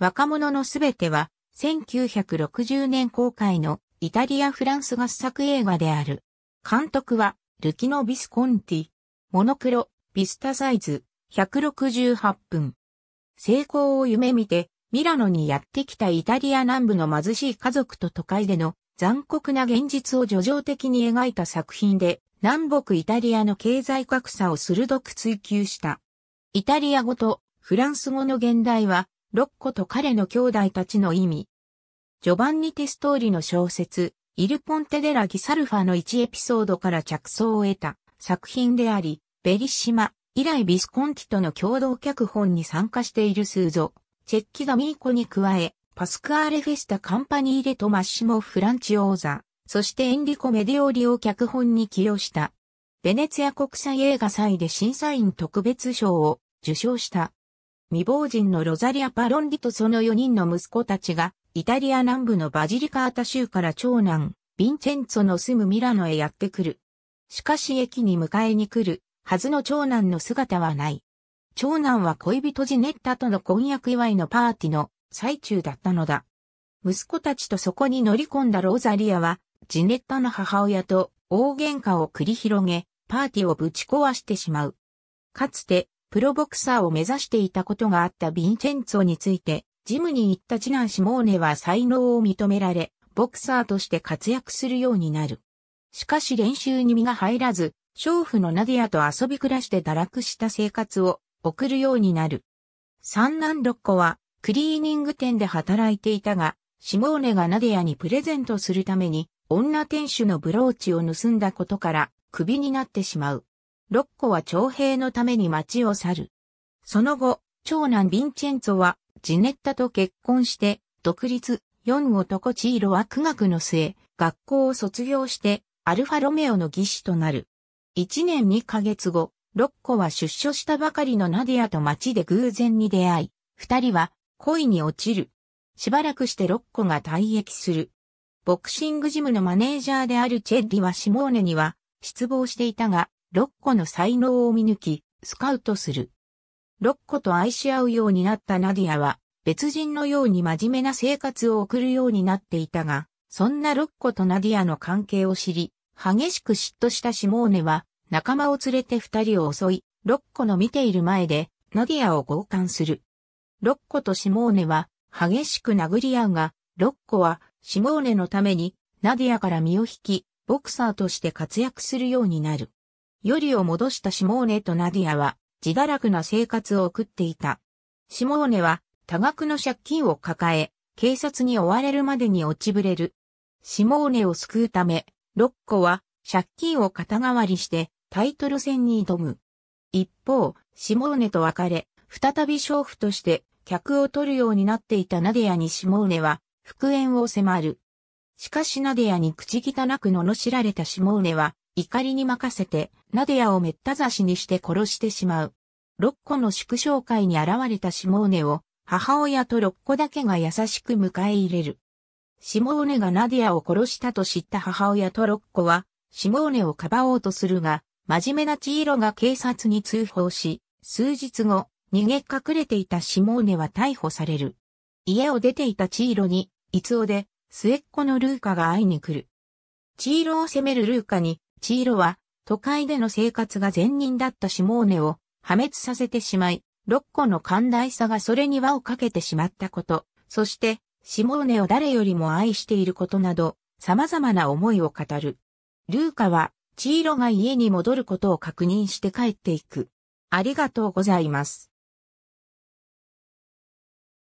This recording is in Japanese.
若者のすべては、1960年公開のイタリア・フランス合作映画である。監督は、ルキノ・ビスコンティ。モノクロ、ビスタサイズ、168分。成功を夢見て、ミラノにやってきたイタリア南部の貧しい家族と都会での残酷な現実を叙情的に描いた作品で、南北イタリアの経済格差を鋭く追求した。イタリア語とフランス語の現代はロッコと彼の兄弟たちの意味。ジョバンニ・テストーリの小説、イル・ポンテ・デラ・ギサルファの1エピソードから着想を得た作品であり、ベリシマ、以来ビスコンティとの共同脚本に参加しているスーゾ、チェッキ・ザ・ミーコに加え、パスアーレ・フェスタ・カンパニーレとマッシモ・フランチ・オーザ、そしてエンリコ・メディオリを脚本に起用した。ベネツィア国際映画祭で審査員特別賞を受賞した。未亡人のロザリア・パロンディとその4人の息子たちが、イタリア南部のバジリカータ州から長男、ヴィンチェンツォの住むミラノへやってくる。しかし駅に迎えに来る、はずの長男の姿はない。長男は恋人ジネッタとの婚約祝いのパーティーの最中だったのだ。息子たちとそこに乗り込んだロザリアは、ジネッタの母親と大喧嘩を繰り広げ、パーティーをぶち壊してしまう。かつて、プロボクサーを目指していたことがあったヴィンチェンツォについて、ジムに行った次男シモーネは才能を認められ、ボクサーとして活躍するようになる。しかし練習に身が入らず、娼婦のナディアと遊び暮らして堕落した生活を送るようになる。三男六子はクリーニング店で働いていたが、シモーネがナディアにプレゼントするために女店主のブローチを盗んだことからクビになってしまう。ロッコは徴兵のために町を去る。その後、長男ヴィンチェンツォはジネッタと結婚して、独立、四男チーロは苦学の末、学校を卒業して、アルファロメオの技師となる。一年二ヶ月後、ロッコは出所したばかりのナディアと街で偶然に出会い、二人は恋に落ちる。しばらくしてロッコが退役する。ボクシングジムのマネージャーであるチェッリはシモーネには失望していたが、6個の才能を見抜き、スカウトする。6個と愛し合うようになったナディアは、別人のように真面目な生活を送るようになっていたが、そんな6個とナディアの関係を知り、激しく嫉妬したシモーネは、仲間を連れて二人を襲い、6個の見ている前で、ナディアを強姦する。6個とシモーネは、激しく殴り合うが、6個は、シモーネのために、ナディアから身を引き、ボクサーとして活躍するようになる。よりを戻したシモーネとナディアは自堕落な生活を送っていた。シモーネは多額の借金を抱え、警察に追われるまでに落ちぶれる。シモーネを救うため、ロッコは借金を肩代わりしてタイトル戦に挑む。一方、シモーネと別れ、再び娼婦として客を取るようになっていたナディアにシモーネは復縁を迫る。しかしナディアに口汚く罵られたシモーネは怒りに任せて、ナディアをめった刺しにして殺してしまう。六個の祝勝会に現れたシモーネを、母親と六個だけが優しく迎え入れる。シモーネがナディアを殺したと知った母親とロッコは、シモーネをかばおうとするが、真面目なチーロが警察に通報し、数日後、逃げ隠れていたシモーネは逮捕される。家を出ていたチーロに、イツオで、末っ子のルーカが会いに来る。チーロを責めるルーカに、チーロは、都会での生活が善人だったシモーネを破滅させてしまい、6個の寛大さがそれに輪をかけてしまったこと、そして、シモーネを誰よりも愛していることなど、様々な思いを語る。ルーカは、チーロが家に戻ることを確認して帰っていく。ありがとうございます。